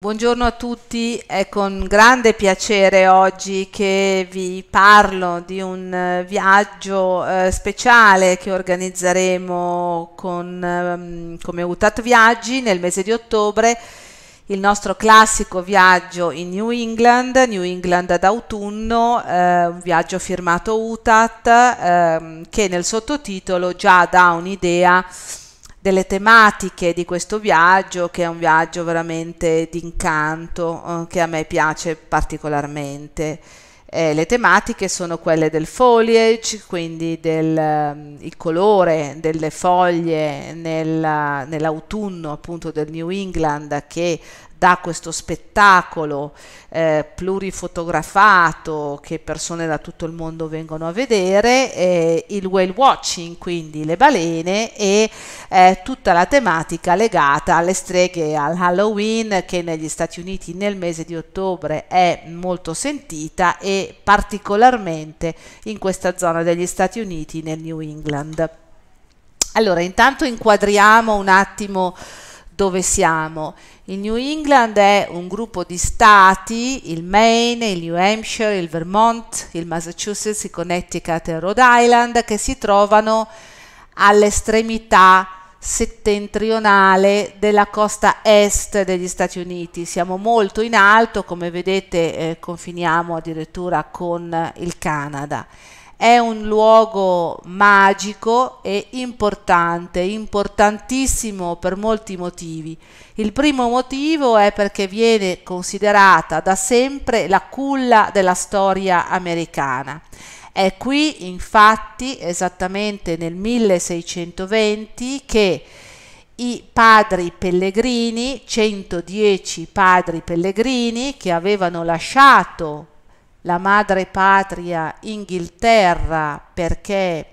Buongiorno a tutti, è con grande piacere oggi che vi parlo di un eh, viaggio eh, speciale che organizzeremo con, ehm, come UTAT Viaggi nel mese di ottobre, il nostro classico viaggio in New England, New England d'autunno, eh, un viaggio firmato UTAT ehm, che nel sottotitolo già dà un'idea delle tematiche di questo viaggio, che è un viaggio veramente d'incanto, eh, che a me piace particolarmente. Eh, le tematiche sono quelle del foliage, quindi del ehm, il colore delle foglie nell'autunno appunto del New England che da questo spettacolo eh, plurifotografato che persone da tutto il mondo vengono a vedere, eh, il whale watching, quindi le balene e eh, tutta la tematica legata alle streghe e al Halloween che negli Stati Uniti nel mese di ottobre è molto sentita e particolarmente in questa zona degli Stati Uniti nel New England. Allora, intanto inquadriamo un attimo dove siamo. Il New England è un gruppo di stati, il Maine, il New Hampshire, il Vermont, il Massachusetts, il Connecticut e il Rhode Island che si trovano all'estremità settentrionale della costa est degli Stati Uniti. Siamo molto in alto, come vedete eh, confiniamo addirittura con il Canada è un luogo magico e importante, importantissimo per molti motivi. Il primo motivo è perché viene considerata da sempre la culla della storia americana. È qui infatti esattamente nel 1620 che i padri pellegrini, 110 padri pellegrini che avevano lasciato la madre patria Inghilterra perché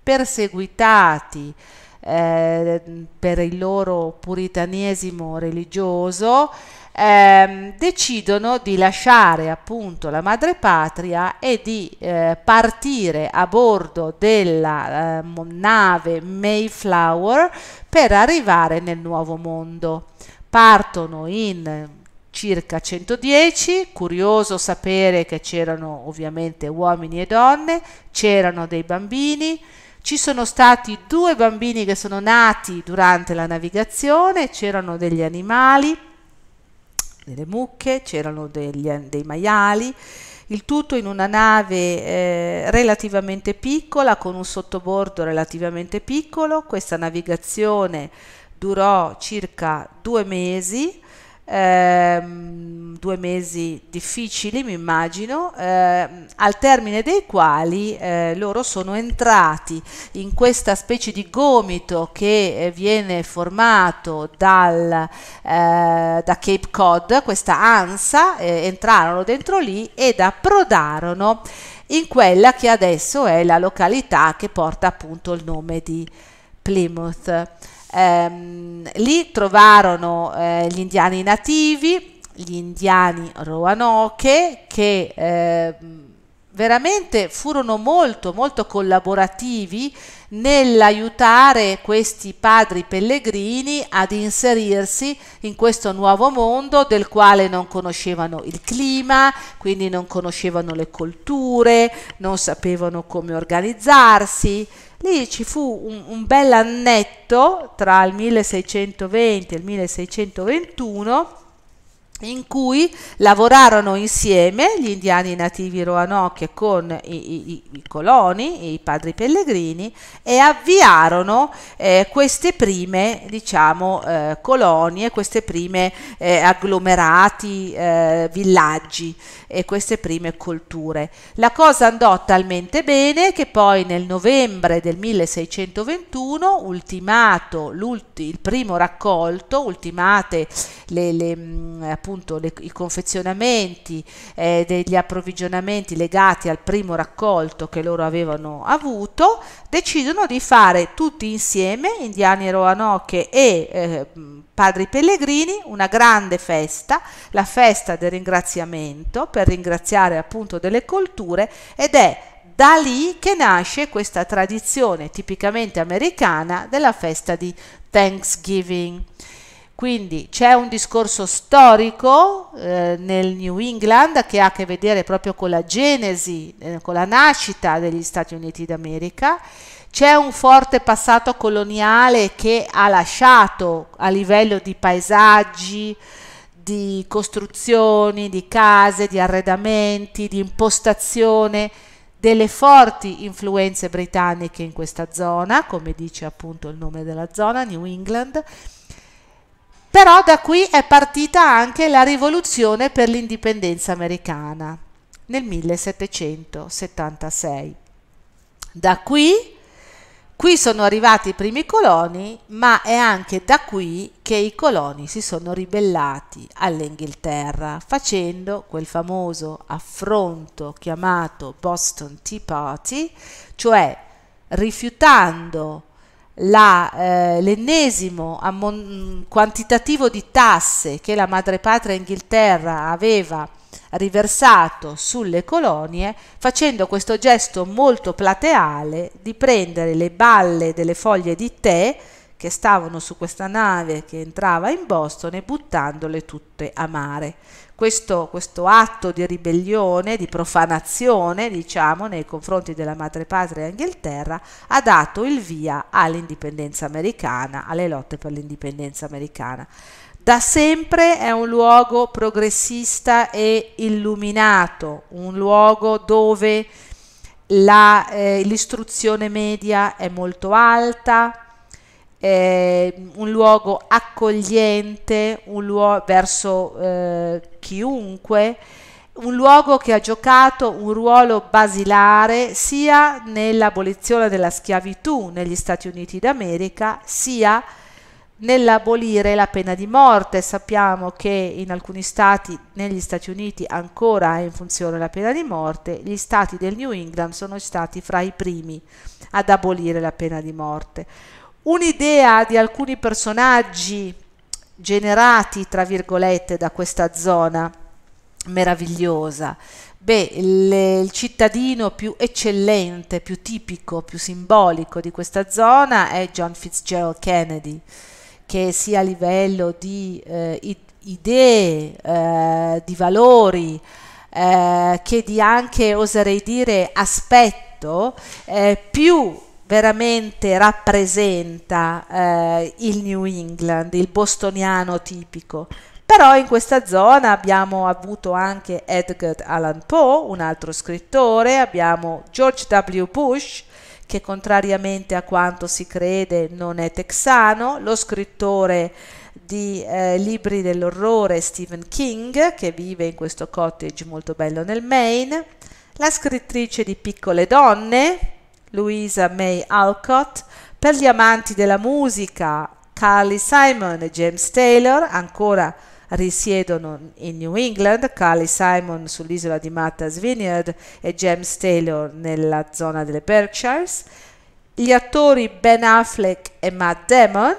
perseguitati eh, per il loro puritanesimo religioso eh, decidono di lasciare appunto la madre patria e di eh, partire a bordo della ehm, nave Mayflower per arrivare nel nuovo mondo partono in circa 110, curioso sapere che c'erano ovviamente uomini e donne, c'erano dei bambini, ci sono stati due bambini che sono nati durante la navigazione, c'erano degli animali, delle mucche, c'erano degli, dei maiali, il tutto in una nave eh, relativamente piccola, con un sottobordo relativamente piccolo. Questa navigazione durò circa due mesi ehm, due mesi difficili, mi immagino, ehm, al termine dei quali eh, loro sono entrati in questa specie di gomito che eh, viene formato dal, eh, da Cape Cod, questa ansa, eh, entrarono dentro lì ed approdarono in quella che adesso è la località che porta appunto il nome di Plymouth. Ehm, lì trovarono eh, gli indiani nativi, gli indiani Roanoke, che eh, veramente furono molto molto collaborativi nell'aiutare questi padri pellegrini ad inserirsi in questo nuovo mondo del quale non conoscevano il clima, quindi non conoscevano le colture, non sapevano come organizzarsi. Lì ci fu un, un bel annetto tra il 1620 e il 1621 in cui lavorarono insieme gli indiani nativi Roanoke con i, i, i coloni, i padri pellegrini, e avviarono eh, queste prime diciamo, eh, colonie, queste prime eh, agglomerati, eh, villaggi e queste prime colture. La cosa andò talmente bene che poi nel novembre del 1621, ultimato il primo raccolto, ultimate le, le mm, appunto le, i confezionamenti eh, degli approvvigionamenti legati al primo raccolto che loro avevano avuto, decidono di fare tutti insieme, indiani Roanoke e eh, padri pellegrini, una grande festa, la festa del ringraziamento per ringraziare appunto delle colture ed è da lì che nasce questa tradizione tipicamente americana della festa di Thanksgiving. Quindi c'è un discorso storico eh, nel New England che ha a che vedere proprio con la genesi, eh, con la nascita degli Stati Uniti d'America, c'è un forte passato coloniale che ha lasciato a livello di paesaggi, di costruzioni, di case, di arredamenti, di impostazione, delle forti influenze britanniche in questa zona, come dice appunto il nome della zona, New England, però da qui è partita anche la rivoluzione per l'indipendenza americana nel 1776. Da qui, qui sono arrivati i primi coloni, ma è anche da qui che i coloni si sono ribellati all'Inghilterra, facendo quel famoso affronto chiamato Boston Tea Party, cioè rifiutando eh, l'ennesimo eh, quantitativo di tasse che la madrepatria Inghilterra aveva riversato sulle colonie, facendo questo gesto molto plateale di prendere le balle delle foglie di tè che stavano su questa nave che entrava in Boston e buttandole tutte a mare questo, questo, atto di ribellione, di profanazione, diciamo, nei confronti della madrepatria Inghilterra, ha dato il via all'indipendenza americana, alle lotte per l'indipendenza americana. Da sempre è un luogo progressista e illuminato, un luogo dove eh, l'istruzione eh, media è molto alta, eh, un luogo accogliente un luogo verso eh, chiunque, un luogo che ha giocato un ruolo basilare sia nell'abolizione della schiavitù negli Stati Uniti d'America, sia nell'abolire la pena di morte. Sappiamo che in alcuni stati, negli Stati Uniti ancora è in funzione la pena di morte, gli stati del New England sono stati fra i primi ad abolire la pena di morte un'idea di alcuni personaggi generati, tra virgolette, da questa zona meravigliosa. Beh, il, il cittadino più eccellente, più tipico, più simbolico di questa zona è John Fitzgerald Kennedy, che sia a livello di eh, idee, eh, di valori, eh, che di anche, oserei dire, aspetto, eh, più veramente rappresenta eh, il New England, il bostoniano tipico. Però in questa zona abbiamo avuto anche Edgar Allan Poe, un altro scrittore, abbiamo George W. Bush, che contrariamente a quanto si crede non è texano, lo scrittore di eh, libri dell'orrore Stephen King, che vive in questo cottage molto bello nel Maine, la scrittrice di Piccole donne, Louisa May Alcott, per gli amanti della musica Carly Simon e James Taylor, ancora risiedono in New England, Carly Simon sull'isola di Martha's Vineyard e James Taylor nella zona delle Berkshires, gli attori Ben Affleck e Matt Damon,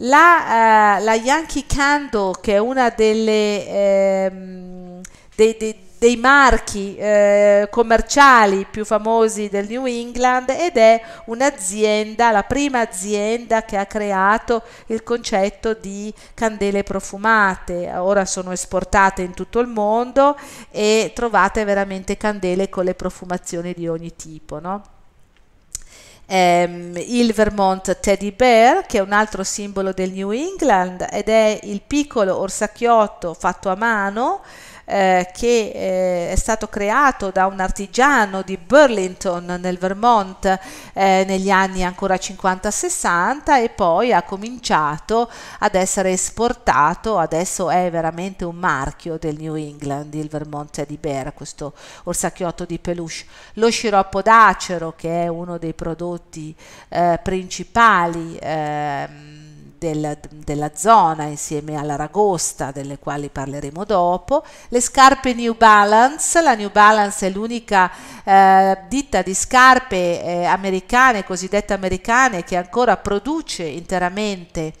la, uh, la Yankee Candle che è una delle... Ehm, dei, dei, dei marchi eh, commerciali più famosi del New England ed è un'azienda, la prima azienda che ha creato il concetto di candele profumate. Ora sono esportate in tutto il mondo e trovate veramente candele con le profumazioni di ogni tipo. No? Um, il Vermont Teddy Bear, che è un altro simbolo del New England ed è il piccolo orsacchiotto fatto a mano eh, che eh, è stato creato da un artigiano di Burlington nel Vermont eh, negli anni ancora 50-60 e poi ha cominciato ad essere esportato, adesso è veramente un marchio del New England, il Vermont Teddy Bear, questo orsacchiotto di peluche. Lo sciroppo d'acero che è uno dei prodotti eh, principali ehm, del, della zona insieme all'aragosta, delle quali parleremo dopo, le scarpe New Balance, la New Balance è l'unica eh, ditta di scarpe eh, americane, cosiddette americane, che ancora produce interamente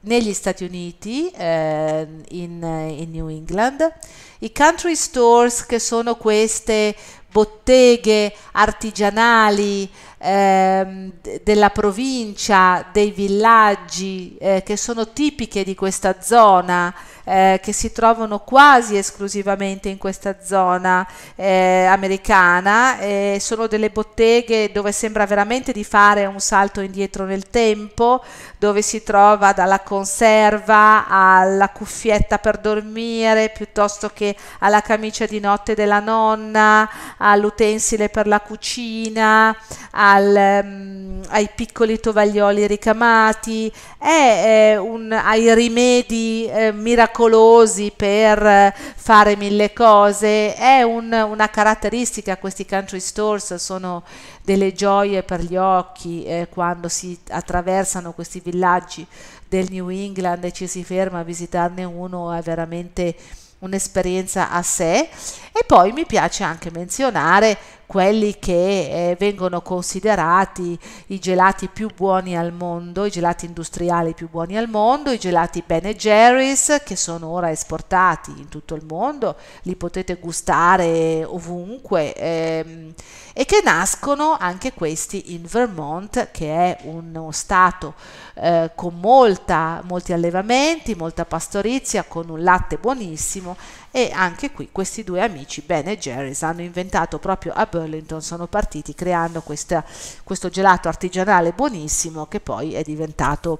negli Stati Uniti, eh, in, in New England, i country stores che sono queste botteghe artigianali eh, della provincia, dei villaggi eh, che sono tipiche di questa zona eh, che si trovano quasi esclusivamente in questa zona eh, americana, eh, sono delle botteghe dove sembra veramente di fare un salto indietro nel tempo, dove si trova dalla conserva alla cuffietta per dormire, piuttosto che alla camicia di notte della nonna, all'utensile per la cucina, al, um, ai piccoli tovaglioli ricamati, è, è eh, un, ai rimedi eh, miracolosi miracolosi per eh, fare mille cose, è un, una caratteristica, questi country stores sono delle gioie per gli occhi eh, quando si attraversano questi villaggi del New England e ci si ferma a visitarne uno, è veramente un'esperienza a sé e poi mi piace anche menzionare quelli che eh, vengono considerati i gelati più buoni al mondo, i gelati industriali più buoni al mondo, i gelati Ben Jerry's che sono ora esportati in tutto il mondo, li potete gustare ovunque ehm, e che nascono anche questi in Vermont che è uno stato eh, con molta, molti allevamenti, molta pastorizia, con un latte buonissimo e anche qui questi due amici, Ben e Jerry's, hanno inventato proprio a Burlington, sono partiti creando questa, questo gelato artigianale buonissimo che poi è diventato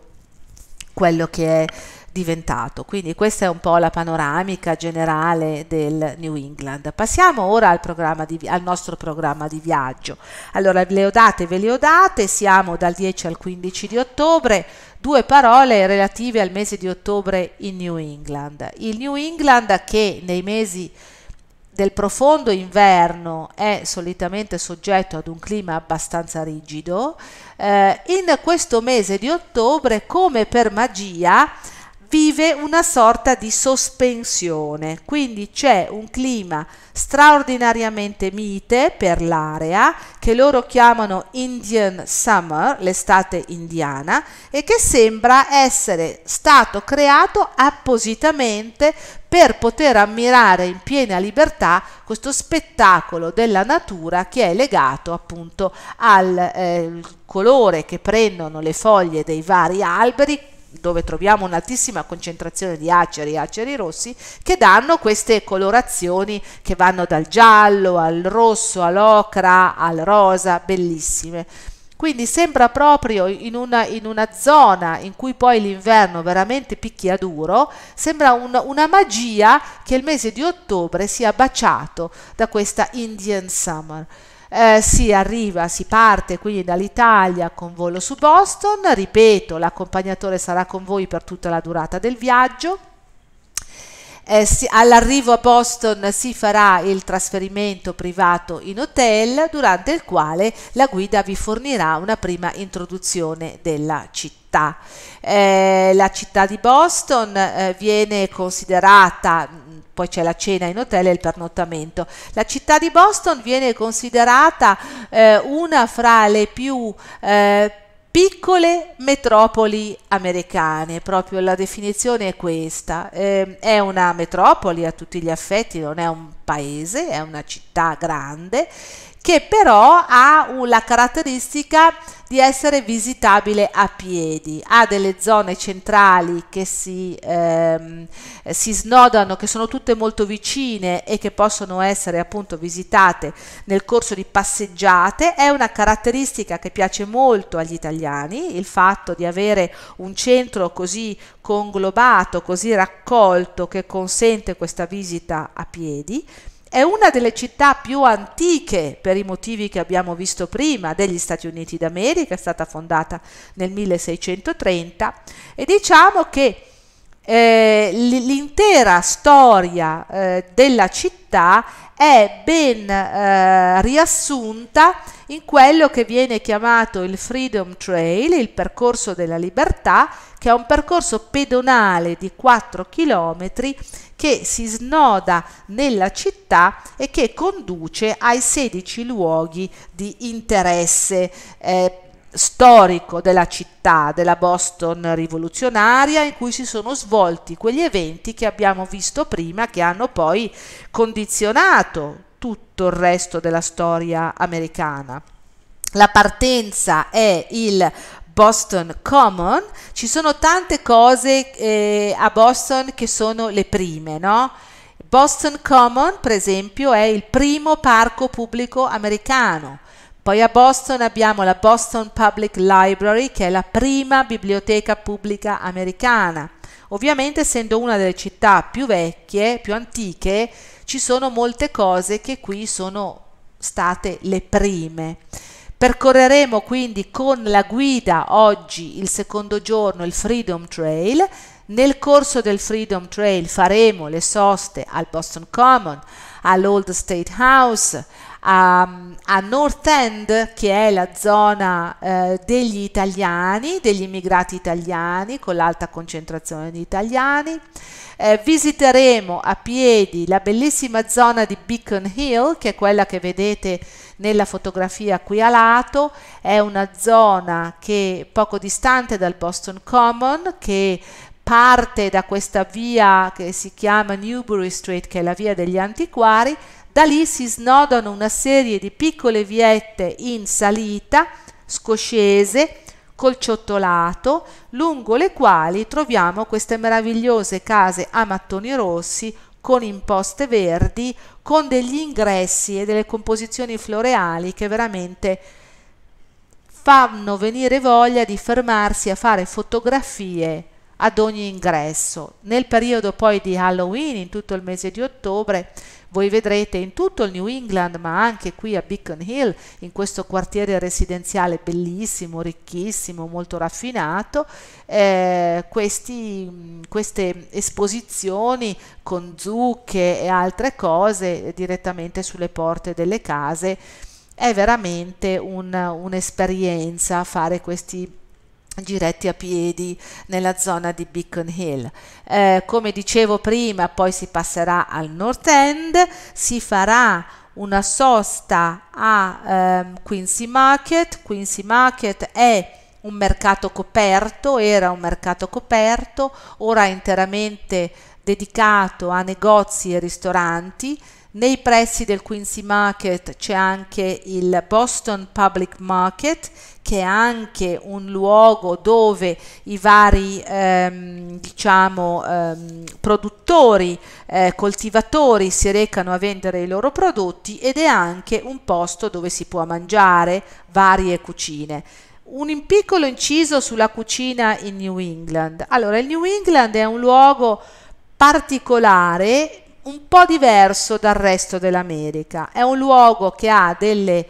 quello che è diventato. Quindi questa è un po' la panoramica generale del New England. Passiamo ora al, di, al nostro programma di viaggio. Allora, le ho date, ve le ho date, siamo dal 10 al 15 di ottobre, due parole relative al mese di ottobre in New England. Il New England che nei mesi del profondo inverno è solitamente soggetto ad un clima abbastanza rigido, eh, in questo mese di ottobre, come per magia, vive una sorta di sospensione, quindi c'è un clima straordinariamente mite per l'area che loro chiamano Indian Summer, l'estate indiana, e che sembra essere stato creato appositamente per poter ammirare in piena libertà questo spettacolo della natura che è legato appunto al eh, colore che prendono le foglie dei vari alberi dove troviamo un'altissima concentrazione di aceri, e aceri rossi, che danno queste colorazioni che vanno dal giallo al rosso, all'ocra, al rosa, bellissime. Quindi sembra proprio in una, in una, zona in cui poi l'inverno veramente picchia duro, sembra un, una magia che il mese di ottobre sia baciato da questa Indian Summer eh, si arriva, si parte quindi dall'Italia con volo su Boston, ripeto l'accompagnatore sarà con voi per tutta la durata del viaggio. Eh, si, all'arrivo a Boston si farà il trasferimento privato in hotel durante il quale la guida vi fornirà una prima introduzione della città. Eh, la città di Boston eh, viene considerata poi c'è la cena in hotel e il pernottamento. La città di Boston viene considerata eh, una fra le più eh, piccole metropoli americane, proprio la definizione è questa, eh, è una metropoli a tutti gli affetti, non è un paese, è una città grande che però ha la caratteristica di essere visitabile a piedi, ha delle zone centrali che si, ehm, si snodano, che sono tutte molto vicine e che possono essere appunto visitate nel corso di passeggiate, è una caratteristica che piace molto agli italiani, il fatto di avere un centro così conglobato, così raccolto che consente questa visita a piedi è una delle città più antiche, per i motivi che abbiamo visto prima, degli Stati Uniti d'America, è stata fondata nel 1630 e diciamo che eh, l'intera storia eh, della città è ben eh, riassunta in quello che viene chiamato il Freedom Trail, il percorso della libertà, che è un percorso pedonale di 4 km che si snoda nella città e che conduce ai 16 luoghi di interesse eh, storico della città, della Boston rivoluzionaria, in cui si sono svolti quegli eventi che abbiamo visto prima, che hanno poi condizionato tutto il resto della storia americana. La partenza è il Boston Common, ci sono tante cose eh, a Boston che sono le prime, no? Boston Common, per esempio, è il primo parco pubblico americano. Poi a Boston abbiamo la Boston Public Library che è la prima biblioteca pubblica americana. Ovviamente essendo una delle città più vecchie, più antiche, ci sono molte cose che qui sono state le prime. Percorreremo quindi con la guida oggi il secondo giorno il Freedom Trail. Nel corso del Freedom Trail faremo le soste al Boston Common, all'Old State House, a, a North End, che è la zona eh, degli italiani, degli immigrati italiani, con l'alta concentrazione di italiani. Eh, visiteremo a piedi la bellissima zona di Beacon Hill, che è quella che vedete nella fotografia qui a lato, è una zona che poco distante dal Boston Common, che parte da questa via che si chiama Newbury Street, che è la via degli antiquari, da lì si snodano una serie di piccole viette in salita, scoscese, col ciottolato, lungo le quali troviamo queste meravigliose case a mattoni rossi con imposte verdi, con degli ingressi e delle composizioni floreali che veramente fanno venire voglia di fermarsi a fare fotografie ad ogni ingresso. Nel periodo poi di Halloween, in tutto il mese di ottobre, voi vedrete in tutto il New England, ma anche qui a Beacon Hill, in questo quartiere residenziale bellissimo, ricchissimo, molto raffinato, eh, questi, mm, queste esposizioni con zucche e altre cose direttamente sulle porte delle case. È veramente un, un'esperienza fare questi giretti a piedi nella zona di Beacon Hill. Eh, come dicevo prima, poi si passerà al North End, si farà una sosta a ehm, Quincy Market. Quincy Market è un mercato coperto, era un mercato coperto, ora è interamente dedicato a negozi e ristoranti nei pressi del Quincy Market c'è anche il Boston Public Market, che è anche un luogo dove i vari ehm, diciamo, ehm, produttori, eh, coltivatori si recano a vendere i loro prodotti ed è anche un posto dove si può mangiare varie cucine. Un piccolo inciso sulla cucina in New England. Allora, il New England è un luogo particolare un po' diverso dal resto dell'America. È un luogo che ha delle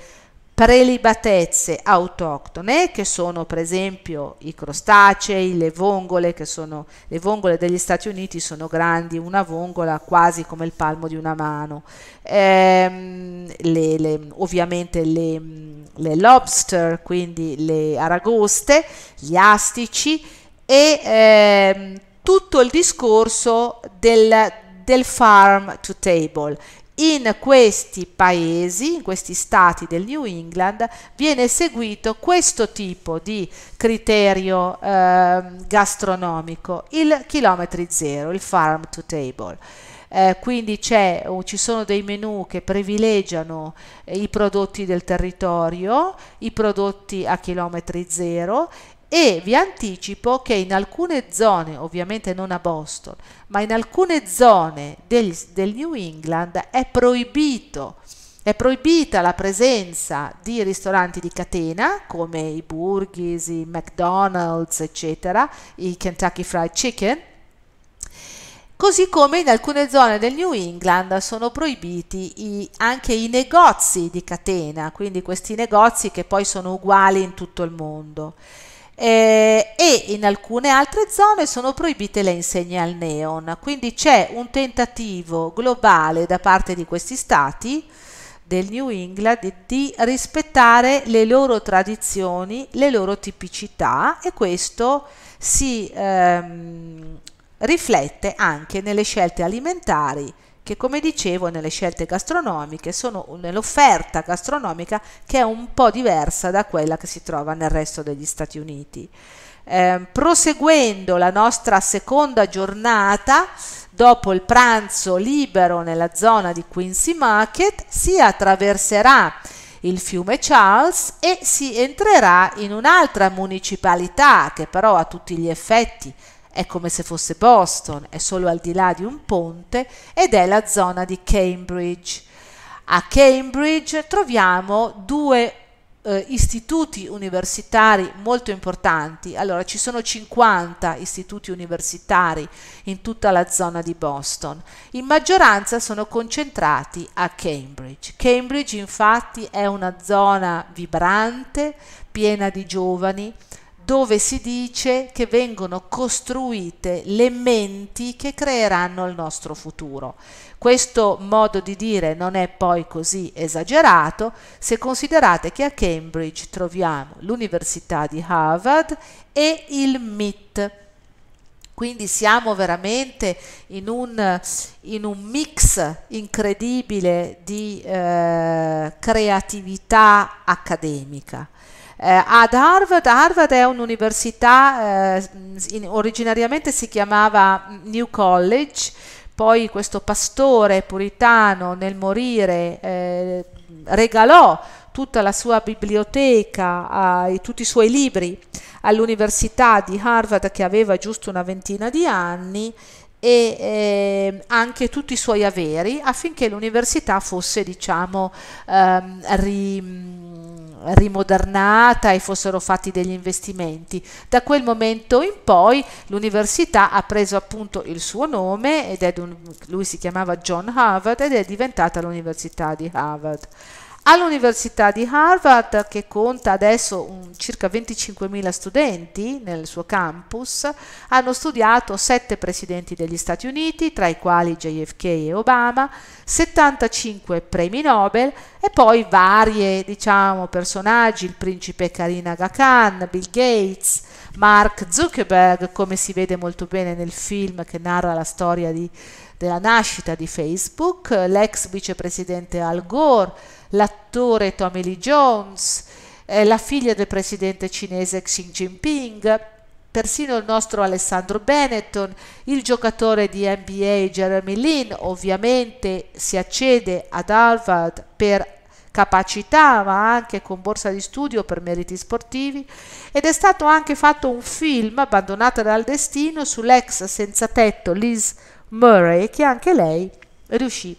prelibatezze autoctone che sono per esempio i crostacei, le vongole che sono le vongole degli Stati Uniti sono grandi, una vongola quasi come il palmo di una mano ehm, le, le, ovviamente le, le, lobster quindi le aragoste gli astici e ehm, tutto il discorso del, del farm to table. In questi paesi, in questi stati del New England, viene seguito questo tipo di criterio eh, gastronomico, il chilometri zero, il farm to table. Eh, quindi oh, ci sono dei menu che privilegiano eh, i prodotti del territorio, i prodotti a chilometri zero e vi anticipo che in alcune zone, ovviamente non a Boston, ma in alcune zone del, del New England è proibito è proibita la presenza di ristoranti di catena come i Burgis, i McDonald's, eccetera, i Kentucky Fried Chicken, così come in alcune zone del New England sono proibiti i, anche i negozi di catena, quindi questi negozi che poi sono uguali in tutto il mondo eh, e in alcune altre zone sono proibite le insegne al neon. Quindi c'è un tentativo globale da parte di questi stati del New England di, rispettare le loro tradizioni, le loro tipicità e questo si ehm, riflette anche nelle scelte alimentari che come dicevo nelle scelte gastronomiche sono nell'offerta gastronomica che è un po' diversa da quella che si trova nel resto degli Stati Uniti. Eh, proseguendo la nostra seconda giornata, dopo il pranzo libero nella zona di Quincy Market, si attraverserà il fiume Charles e si entrerà in un'altra municipalità che però a tutti gli effetti è come se fosse Boston, è solo al di là di un ponte ed è la zona di Cambridge. A Cambridge troviamo due eh, istituti universitari molto importanti. Allora, ci sono 50 istituti universitari in tutta la zona di Boston. In maggioranza sono concentrati a Cambridge. Cambridge infatti è una zona vibrante, piena di giovani, dove si dice che vengono costruite le menti che creeranno il nostro futuro. Questo modo di dire non è poi così esagerato se considerate che a Cambridge troviamo l'Università di Harvard e il MIT. Quindi siamo veramente in un, in un mix incredibile di eh, creatività accademica. Eh, ad Harvard, Harvard è un'università, eh, in, originariamente si chiamava New College, poi questo pastore puritano nel morire eh, regalò tutta la sua biblioteca eh, tutti i suoi libri all'università di Harvard che aveva giusto una ventina di anni e eh, anche tutti i suoi averi affinché l'università fosse diciamo ehm, ri, rimodernata e fossero fatti degli investimenti. Da quel momento in poi l'università ha preso appunto il suo nome ed è un, lui si chiamava John Harvard ed è diventata l'università di Harvard. All'Università di Harvard, che conta adesso un, circa 25.000 studenti nel suo campus, hanno studiato sette presidenti degli Stati Uniti, tra i quali JFK e Obama, 75 premi Nobel e poi varie, diciamo, personaggi, il principe Karina Gakan, Bill Gates, Mark Zuckerberg, come si vede molto bene nel film che narra la storia di, della nascita di Facebook, l'ex vicepresidente Al Gore, l'attore Tommy Lee Jones, eh, la figlia del presidente cinese Xi Jinping, persino il nostro Alessandro Benetton, il giocatore di NBA Jeremy Lin, ovviamente si accede ad Harvard per capacità ma anche con borsa di studio per meriti sportivi ed è stato anche fatto un film abbandonata dal destino sull'ex senza tetto Liz Murray che anche lei riuscì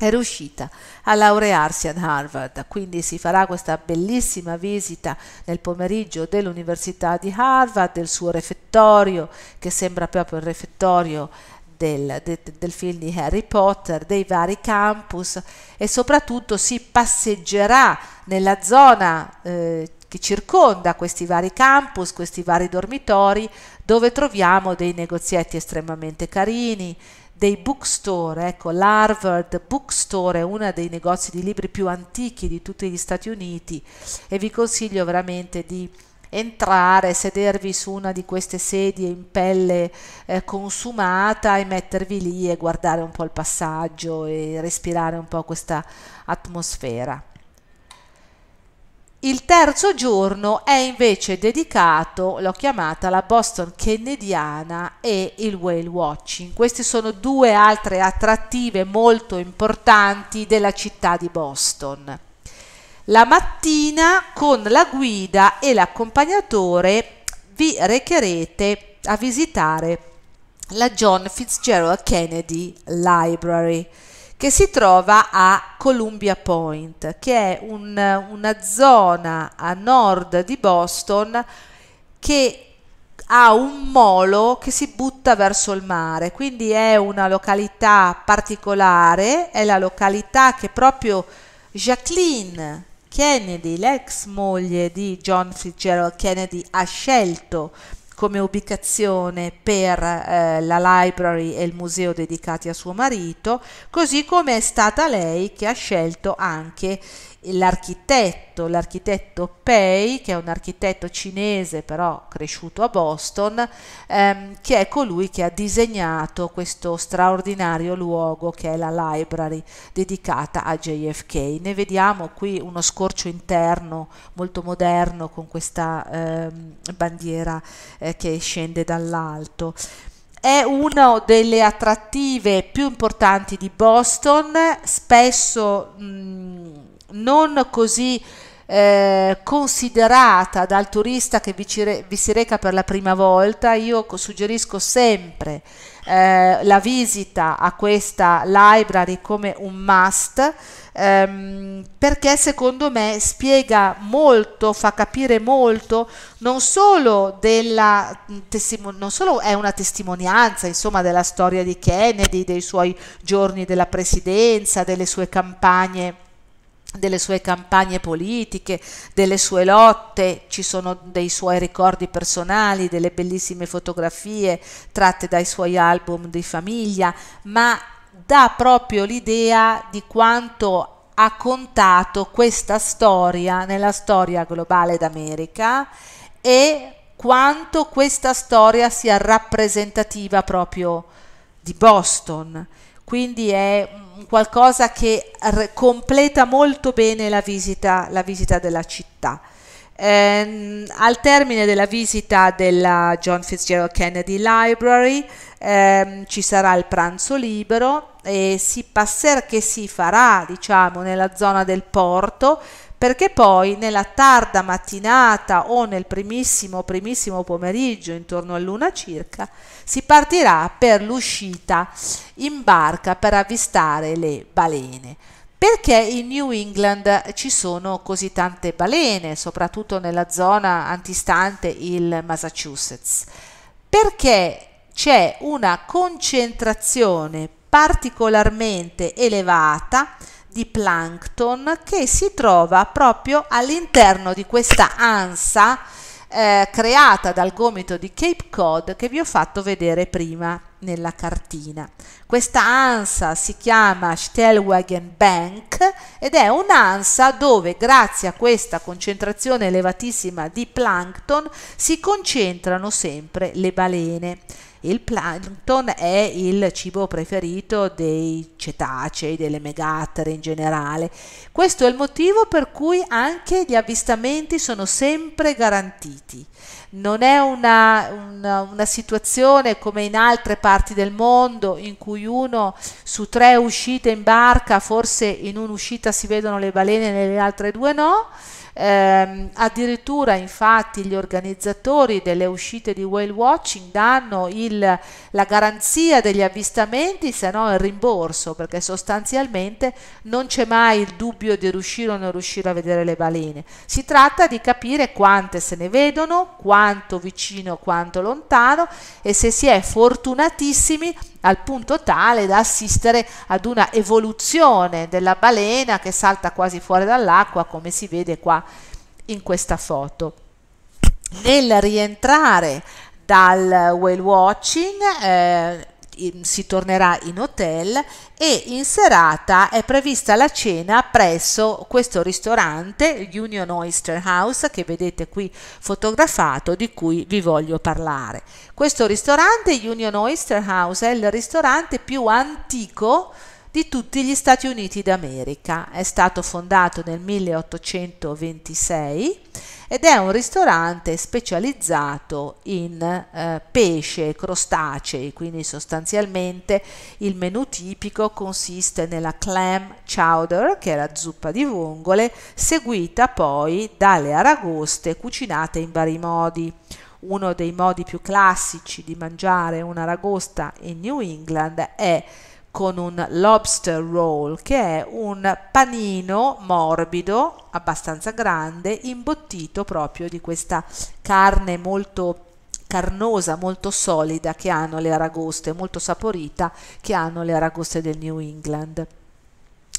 è riuscita a laurearsi ad Harvard, quindi si farà questa bellissima visita nel pomeriggio dell'Università di Harvard, del suo refettorio, che sembra proprio il refettorio del, de, del, film di Harry Potter, dei vari campus e soprattutto si passeggerà nella zona eh, che circonda questi vari campus, questi vari dormitori, dove troviamo dei negozietti estremamente carini, dei bookstore, ecco l'Harvard Bookstore è uno dei negozi di libri più antichi di tutti gli Stati Uniti e vi consiglio veramente di entrare, sedervi su una di queste sedie in pelle eh, consumata e mettervi lì e guardare un po' il passaggio e respirare un po' questa atmosfera. Il terzo giorno è invece dedicato, l'ho chiamata la Boston Kennediana e il whale watching. Queste sono due altre attrattive molto importanti della città di Boston. La mattina con la guida e l'accompagnatore vi recherete a visitare la John Fitzgerald Kennedy Library che si trova a Columbia Point, che è un, una zona a nord di Boston che ha un molo che si butta verso il mare, quindi è una località particolare, è la località che proprio Jacqueline Kennedy, l'ex moglie di John Fitzgerald Kennedy, ha scelto come ubicazione per eh, la library e il museo dedicati a suo marito, così come è stata lei che ha scelto anche l'architetto, l'architetto Pei, che è un architetto cinese però cresciuto a Boston, ehm, che è colui che ha disegnato questo straordinario luogo che è la library dedicata a JFK. Ne vediamo qui uno scorcio interno molto moderno con questa ehm, bandiera eh, che scende dall'alto è una delle attrattive più importanti di Boston, spesso mh, non così eh, considerata dal turista che vi, re, vi, si reca per la prima volta, io suggerisco sempre eh, la visita a questa library come un must ehm, perché secondo me spiega molto, fa capire molto non solo, della, mm, non solo è una testimonianza insomma della storia di Kennedy, dei suoi giorni della presidenza, delle sue campagne delle sue campagne politiche, delle sue lotte, ci sono dei suoi ricordi personali, delle bellissime fotografie tratte dai suoi album di famiglia, ma dà proprio l'idea di quanto ha contato questa storia nella storia globale d'America e quanto questa storia sia rappresentativa proprio di Boston. Quindi è un qualcosa che completa molto bene la visita, la visita della città. Eh, al termine della visita della John Fitzgerald Kennedy Library ehm, ci sarà il pranzo libero e si passerà che si farà diciamo nella zona del porto perché poi nella tarda mattinata o nel primissimo primissimo pomeriggio intorno a luna circa si partirà per l'uscita in barca per avvistare le balene. Perché in New England ci sono così tante balene, soprattutto nella zona antistante il Massachusetts? Perché c'è una concentrazione particolarmente elevata di plankton che si trova proprio all'interno di questa ansa eh, creata dal gomito di Cape Cod che vi ho fatto vedere prima nella cartina. Questa ansa si chiama Stellwagen Bank ed è un'ansa dove grazie a questa concentrazione elevatissima di plankton si concentrano sempre le balene. Il plankton è il cibo preferito dei cetacei, delle megattere in generale. Questo è il motivo per cui anche gli avvistamenti sono sempre garantiti. Non è una, una, una situazione come in altre parti del mondo in cui uno su tre uscite in barca, forse in un'uscita si vedono le balene e nelle altre due no eh, addirittura infatti gli organizzatori delle uscite di whale watching danno il, la garanzia degli avvistamenti se no il rimborso perché sostanzialmente non c'è mai il dubbio di riuscire o non riuscire a vedere le balene. Si tratta di capire quante se ne vedono, quanto vicino, quanto lontano e se si è fortunatissimi al punto tale da assistere ad una evoluzione della balena che salta quasi fuori dall'acqua come si vede qua in questa foto. Nel rientrare dal whale watching eh, si tornerà in hotel e in serata è prevista la cena presso questo ristorante, Union Oyster House, che vedete qui fotografato, di cui vi voglio parlare. Questo ristorante, Union Oyster House, è il ristorante più antico eh, di tutti gli Stati Uniti d'America. È stato fondato nel 1826 ed è un ristorante specializzato in eh, pesce e crostacei, quindi sostanzialmente il menù tipico consiste nella clam chowder, che è la zuppa di vongole, seguita poi dalle aragoste cucinate in vari modi. Uno dei modi più classici di mangiare un'aragosta in New England è con un lobster roll che è un panino morbido abbastanza grande imbottito proprio di questa carne molto carnosa, molto solida che hanno le aragoste, molto saporita che hanno le aragoste del New England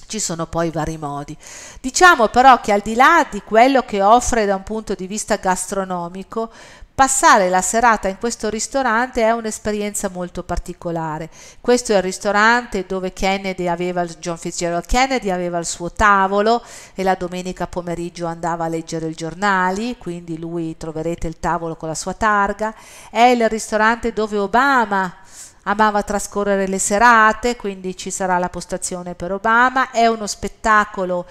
ci sono poi vari modi. Diciamo però che al di là di quello che offre da un punto di vista gastronomico, Passare la serata in questo ristorante è un'esperienza molto particolare. Questo è il ristorante dove Kennedy aveva, John Fitzgerald Kennedy aveva il suo tavolo e la domenica pomeriggio andava a leggere i giornali, quindi lui troverete il tavolo con la sua targa. È il ristorante dove Obama amava trascorrere le serate, quindi ci sarà la postazione per Obama. È uno spettacolo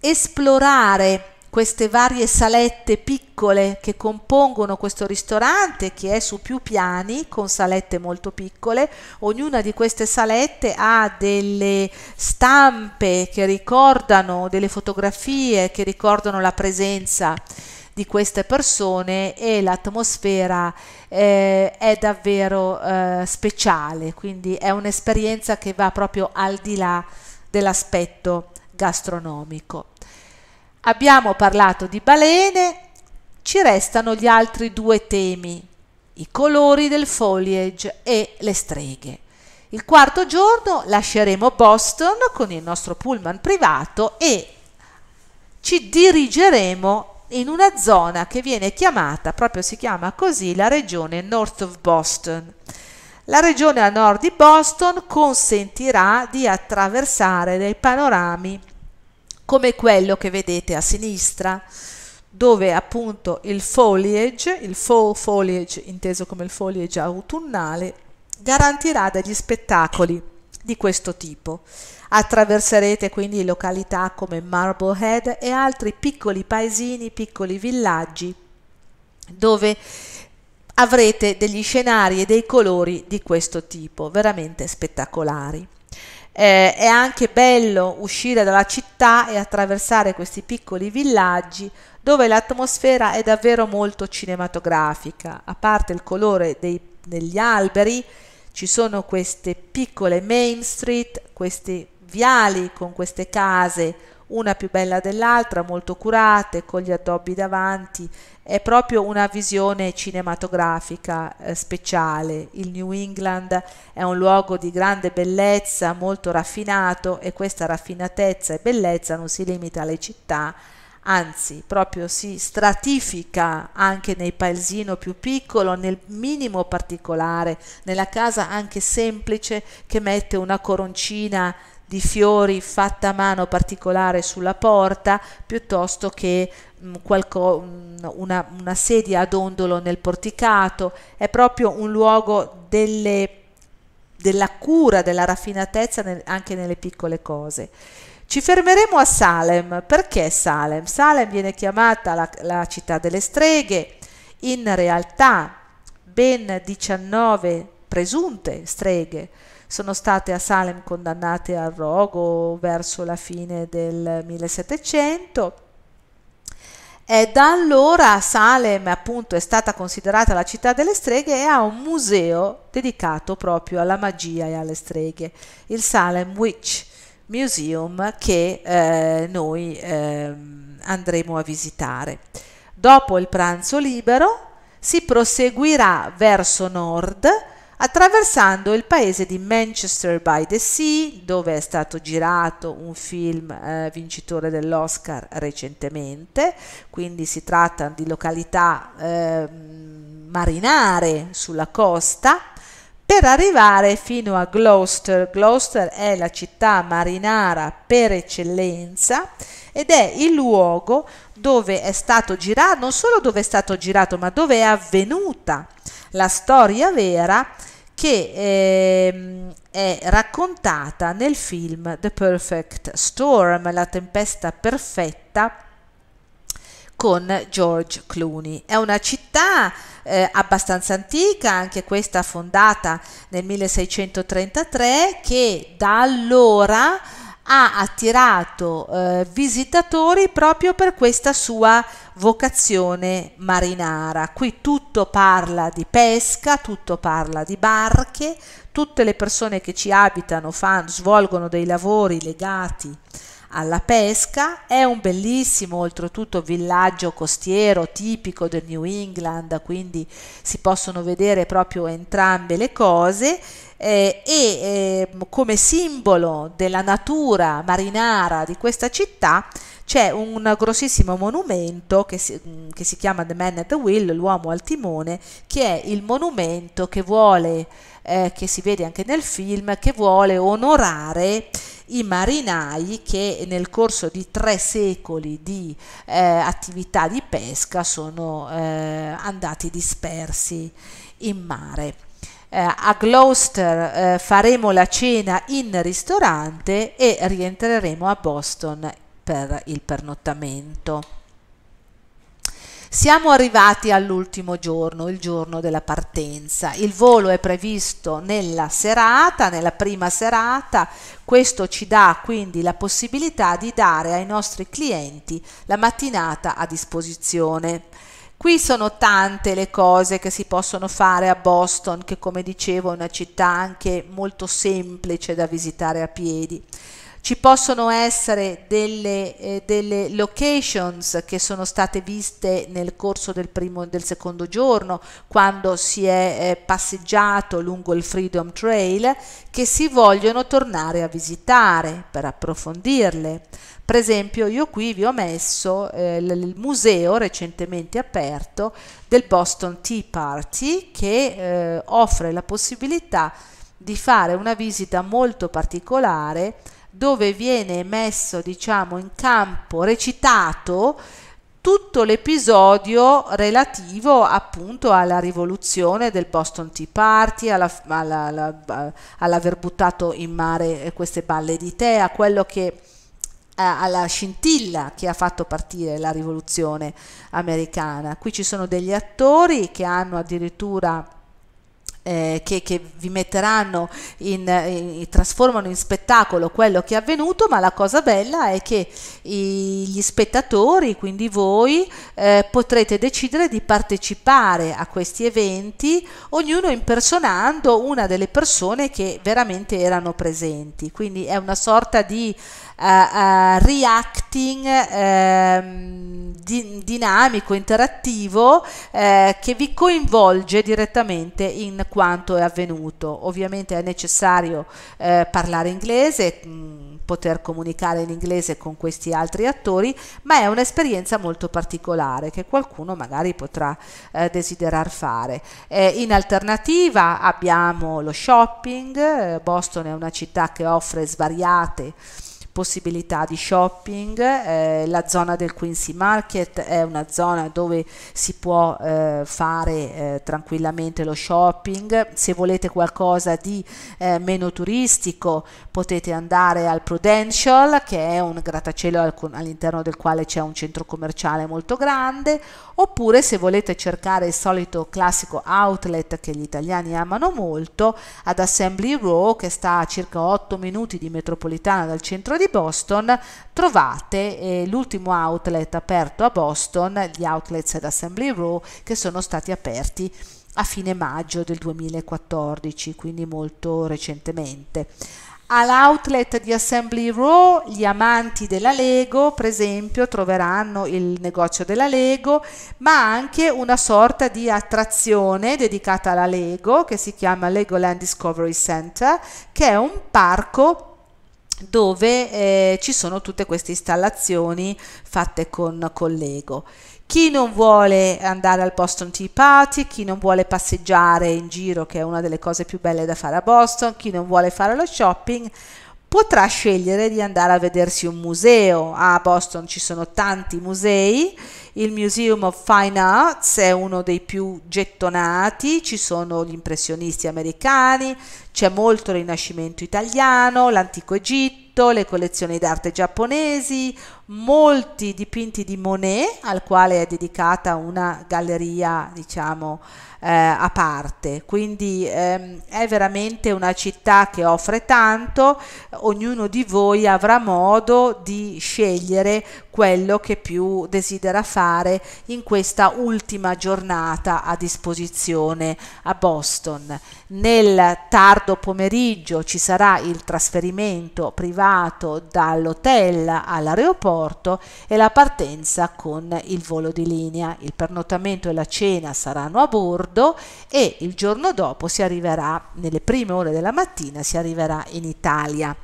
esplorare queste varie salette piccole che compongono questo ristorante che è su più piani con salette molto piccole. Ognuna di queste salette ha delle stampe che ricordano, delle fotografie che ricordano la presenza di queste persone e l'atmosfera eh, è davvero eh, speciale, quindi è un'esperienza che va proprio al di là dell'aspetto gastronomico. Abbiamo parlato di balene, ci restano gli altri due temi, i colori del foliage e le streghe. Il quarto giorno lasceremo Boston con il nostro pullman privato e ci dirigeremo in una zona che viene chiamata, proprio si chiama così, la regione North of Boston. La regione a nord di Boston consentirà di attraversare dei panorami come quello che vedete a sinistra dove appunto il foliage, il fall foliage inteso come il foliage autunnale, garantirà degli spettacoli di questo tipo. Attraverserete quindi località come Marblehead e altri piccoli paesini, piccoli villaggi dove avrete degli scenari e dei colori di questo tipo, veramente spettacolari. Eh, è anche bello uscire dalla città e attraversare questi piccoli villaggi dove l'atmosfera è davvero molto cinematografica. A parte il colore dei, degli alberi, ci sono queste piccole main street, questi viali con queste case una più bella dell'altra, molto curate, con gli addobbi davanti, è proprio una visione cinematografica eh, speciale. Il New England è un luogo di grande bellezza, molto raffinato e questa raffinatezza e bellezza non si limita alle città, anzi proprio si stratifica anche nel paesino più piccolo, nel minimo particolare, nella casa anche semplice che mette una coroncina di fiori fatta a mano particolare sulla porta piuttosto che mh, mm, qualco, mm, una, una sedia ad ondolo nel porticato. È proprio un luogo delle, della cura, della raffinatezza nel, anche nelle piccole cose. Ci fermeremo a Salem. Perché Salem? Salem viene chiamata la, la città delle streghe. In realtà ben 19 presunte streghe sono state a Salem condannate al rogo verso la fine del 1700. E da allora Salem appunto è stata considerata la città delle streghe e ha un museo dedicato proprio alla magia e alle streghe, il Salem Witch Museum che eh, noi eh, andremo a visitare. Dopo il pranzo libero si proseguirà verso nord attraversando il paese di Manchester by the Sea, dove è stato girato un film eh, vincitore dell'Oscar recentemente, quindi si tratta di località eh, marinare sulla costa, per arrivare fino a Gloucester. Gloucester è la città marinara per eccellenza ed è il luogo dove è stato girato, non solo dove è stato girato, ma dove è avvenuta la storia vera che eh, è raccontata nel film The Perfect Storm, la tempesta perfetta con George Clooney. È una città eh, abbastanza antica, anche questa fondata nel 1633, che da allora ha attirato eh, visitatori proprio per questa sua vocazione marinara. Qui tutto parla di pesca, tutto parla di barche, tutte le persone che ci abitano fan, svolgono dei lavori legati alla pesca, è un bellissimo oltretutto villaggio costiero tipico del New England, quindi si possono vedere proprio entrambe le cose. Eh, e eh, come simbolo della natura marinara di questa città c'è un grossissimo monumento che si, mm, che si, chiama The Man at the Wheel, l'uomo al timone, che è il monumento che vuole, eh, che si vede anche nel film, che vuole onorare i marinai che nel corso di tre secoli di eh, attività di pesca sono eh, andati dispersi in mare. Eh, a Gloucester eh, faremo la cena in ristorante e rientreremo a Boston per il pernottamento. Siamo arrivati all'ultimo giorno, il giorno della partenza. Il volo è previsto nella serata, nella prima serata. Questo ci dà quindi la possibilità di dare ai nostri clienti la mattinata a disposizione. Qui sono tante le cose che si possono fare a Boston, che come dicevo è una città anche molto semplice da visitare a piedi. Ci possono essere delle, eh, delle locations che sono state viste nel corso del primo e del secondo giorno, quando si è eh, passeggiato lungo il Freedom Trail, che si vogliono tornare a visitare per approfondirle. Per esempio io qui vi ho messo eh, il museo recentemente aperto del Boston Tea Party che eh, offre la possibilità di fare una visita molto particolare dove viene messo diciamo in campo, recitato tutto l'episodio relativo appunto alla rivoluzione del Boston Tea Party, alla, alla, alla, all'aver buttato in mare eh, queste balle di tè, a quello che alla scintilla che ha fatto partire la rivoluzione americana. Qui ci sono degli attori che hanno addirittura eh, che, che, vi metteranno in, in, trasformano in spettacolo quello che è avvenuto, ma la cosa bella è che i, gli spettatori, quindi voi, eh, potrete decidere di partecipare a questi eventi, ognuno impersonando una delle persone che veramente erano presenti. Quindi è una sorta di uh, uh, reacting uh, di, dinamico, interattivo, eh, che vi coinvolge direttamente in quanto è avvenuto. Ovviamente è necessario eh, parlare inglese, mh, mm, poter comunicare in inglese con questi altri attori, ma è un'esperienza molto particolare che qualcuno magari potrà eh, desiderar fare. Eh, in alternativa abbiamo lo shopping, eh, Boston è una città che offre svariate possibilità di shopping, eh, la zona del Quincy Market è una zona dove si può eh, fare eh, tranquillamente lo shopping, se volete qualcosa di eh, meno turistico potete andare al Prudential che è un grattacielo all'interno del quale c'è un centro commerciale molto grande oppure se volete cercare il solito classico outlet che gli italiani amano molto ad Assembly Row che sta a circa 8 minuti di metropolitana dal centro di di Boston trovate eh, l'ultimo outlet aperto a Boston, gli outlets ad Assembly Row, che sono stati aperti a fine maggio del 2014, quindi molto recentemente. All'outlet di Assembly Row gli amanti della Lego, per esempio, troveranno il negozio della Lego, ma anche una sorta di attrazione dedicata alla Lego che si chiama Legoland Discovery Center, che è un parco dove eh, ci sono tutte queste installazioni fatte con, con Lego. Chi non vuole andare al Boston Tea Party, chi non vuole passeggiare in giro, che è una delle cose più belle da fare a Boston, chi non vuole fare lo shopping, potrà scegliere di andare a vedersi un museo. A Boston ci sono tanti musei il Museum of Fine Arts è uno dei più gettonati, ci sono gli impressionisti americani, c'è molto rinascimento italiano, l'antico Egitto, le collezioni d'arte giapponesi, molti dipinti di Monet, al quale è dedicata una galleria, diciamo, eh, a parte. Quindi ehm, è veramente una città che offre tanto, ognuno di voi avrà modo di scegliere quello che più desidera fare fare in questa ultima giornata a disposizione a Boston. Nel tardo pomeriggio ci sarà il trasferimento privato dall'hotel all'aeroporto e la partenza con il volo di linea. Il pernotamento e la cena saranno a bordo e il giorno dopo si arriverà, nelle prime ore della mattina, si arriverà in Italia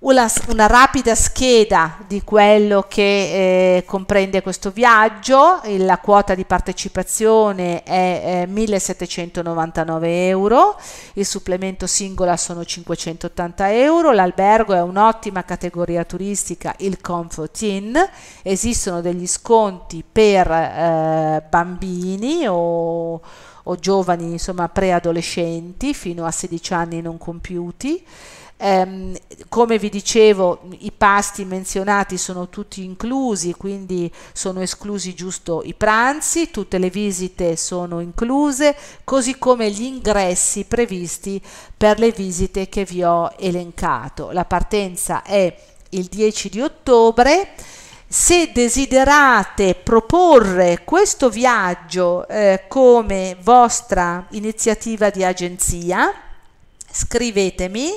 una, una, rapida scheda di quello che eh, comprende questo viaggio, la quota di partecipazione è eh, 1799 euro, il supplemento singola sono 580 euro, l'albergo è un'ottima categoria turistica, il Comfort Inn, esistono degli sconti per eh, bambini o, o giovani, insomma preadolescenti fino a 16 anni non compiuti. Ehm, come vi dicevo, i pasti menzionati sono tutti inclusi, quindi sono esclusi giusto i pranzi, tutte le visite sono incluse, così come gli ingressi previsti per le visite che vi ho elencato. La partenza è il 10 di ottobre. Se desiderate proporre questo viaggio eh, come vostra iniziativa di agenzia, scrivetemi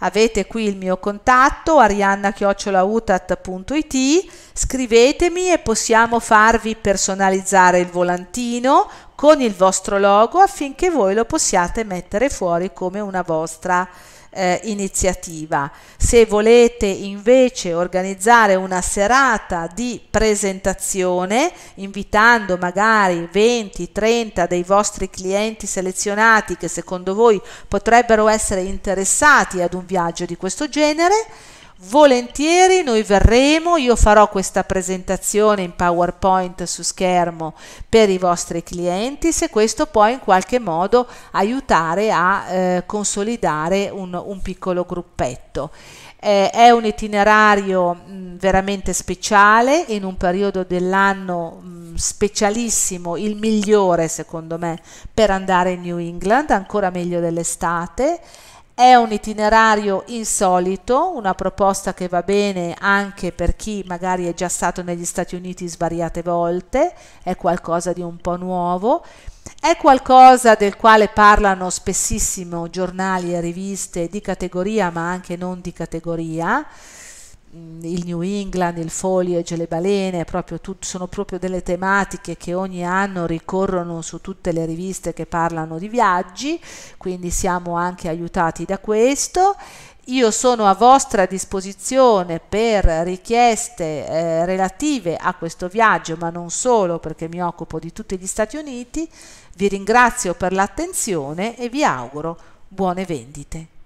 Avete qui il mio contatto arianna-utat.it, scrivetemi e possiamo farvi personalizzare il volantino con il vostro logo affinché voi lo possiate mettere fuori come una vostra eh, iniziativa. Se volete invece organizzare una serata di presentazione, invitando magari 20, 30 dei vostri clienti selezionati che secondo voi potrebbero essere interessati ad un viaggio di questo genere, volentieri noi verremo, io farò questa presentazione in PowerPoint su schermo per i vostri clienti se questo può in qualche modo aiutare a eh, consolidare un, un, piccolo gruppetto. Eh, è un itinerario mh, mm, veramente speciale in un periodo dell'anno mm, specialissimo, il migliore secondo me per andare in New England, ancora meglio dell'estate. È un itinerario insolito, una proposta che va bene anche per chi magari è già stato negli Stati Uniti svariate volte, è qualcosa di un po' nuovo, è qualcosa del quale parlano spessissimo giornali e riviste di categoria ma anche non di categoria. Mm, il New England, il foliage, le balene, proprio tut, sono proprio delle tematiche che ogni anno ricorrono su tutte le riviste che parlano di viaggi, quindi siamo anche aiutati da questo. Io sono a vostra disposizione per richieste eh, relative a questo viaggio, ma non solo perché mi occupo di tutti gli Stati Uniti. Vi ringrazio per l'attenzione e vi auguro buone vendite.